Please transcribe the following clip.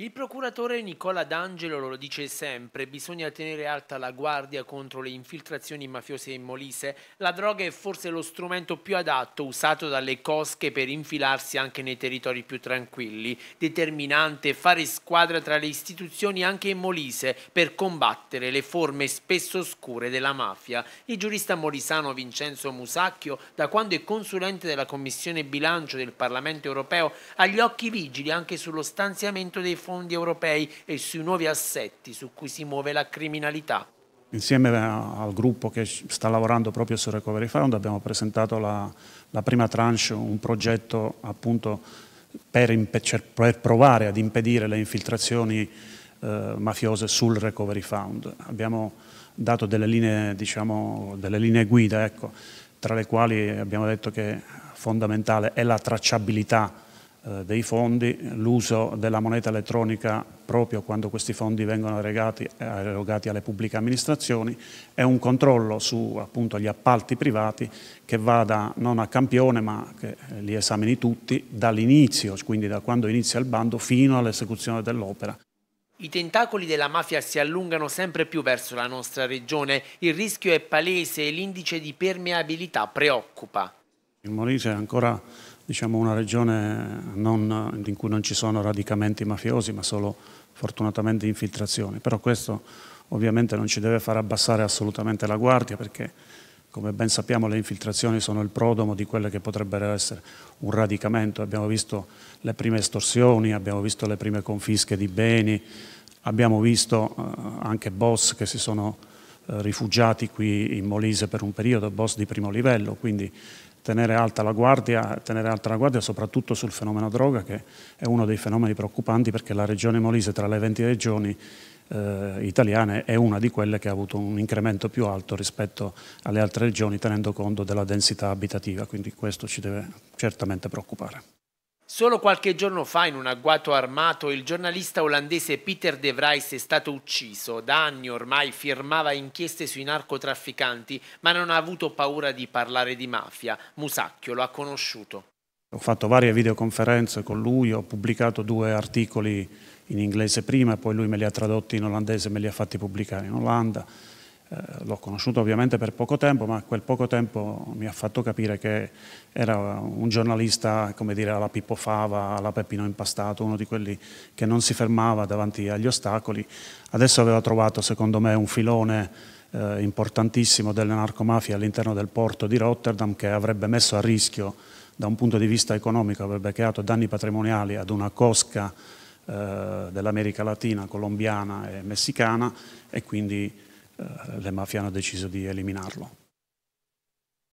Il procuratore Nicola D'Angelo lo dice sempre, bisogna tenere alta la guardia contro le infiltrazioni mafiose in Molise. La droga è forse lo strumento più adatto usato dalle cosche per infilarsi anche nei territori più tranquilli. Determinante fare squadra tra le istituzioni anche in Molise per combattere le forme spesso oscure della mafia. Il giurista molisano Vincenzo Musacchio, da quando è consulente della Commissione Bilancio del Parlamento Europeo, ha gli occhi vigili anche sullo stanziamento dei fondi fondi europei e sui nuovi assetti su cui si muove la criminalità. Insieme eh, al gruppo che sta lavorando proprio su Recovery Fund abbiamo presentato la, la prima tranche, un progetto appunto per, cioè, per, provare ad impedire le infiltrazioni eh, mafiose sul Recovery Fund. Abbiamo dato delle linee, diciamo, delle linee guida, ecco, tra le quali abbiamo detto che fondamentale è la tracciabilità eh, dei fondi, l'uso della moneta elettronica proprio quando questi fondi vengono erogati, erogati alle pubbliche amministrazioni e un controllo su appunto, gli appalti privati che vada non a campione ma che eh, li esamini tutti dall'inizio, quindi da quando inizia il bando fino all'esecuzione dell'opera. I tentacoli della mafia si allungano sempre più verso la nostra regione, il rischio è palese e l'indice di permeabilità preoccupa. Il Molise è ancora diciamo, una regione non, in cui non ci sono radicamenti mafiosi, ma solo fortunatamente infiltrazioni. Però questo ovviamente non ci deve far abbassare assolutamente la guardia, perché come ben sappiamo le infiltrazioni sono il prodomo di quelle che potrebbero essere un radicamento. Abbiamo visto le prime estorsioni, abbiamo visto le prime confische di beni, abbiamo visto eh, anche boss che si sono eh, rifugiati qui in Molise per un periodo, boss di primo livello, quindi tenere alta la guardia, tenere alta la guardia soprattutto sul fenomeno droga che è uno dei fenomeni preoccupanti perché la regione Molise tra le 20 regioni eh, italiane è una di quelle che ha avuto un incremento più alto rispetto alle altre regioni tenendo conto della densità abitativa, quindi questo ci deve certamente preoccupare. Solo qualche giorno fa, in un agguato armato, il giornalista olandese Peter De Vries è stato ucciso. Da anni ormai firmava inchieste sui narcotrafficanti, ma non ha avuto paura di parlare di mafia. Musacchio lo ha conosciuto. Ho fatto varie videoconferenze con lui, ho pubblicato due articoli in inglese prima poi lui me li ha tradotti in olandese e me li ha fatti pubblicare in Olanda. Eh, l'ho conosciuto ovviamente per poco tempo, ma quel poco tempo mi ha fatto capire che era un giornalista, come dire, alla Pippo Fava, alla Peppino Impastato, uno di quelli che non si fermava davanti agli ostacoli. Adesso aveva trovato, secondo me, un filone eh, importantissimo delle narcomafie all'interno del porto di Rotterdam che avrebbe messo a rischio, da un punto di vista economico, avrebbe creato danni patrimoniali ad una cosca eh, dell'America Latina, colombiana e messicana e quindi eh, le mafie hanno deciso di eliminarlo.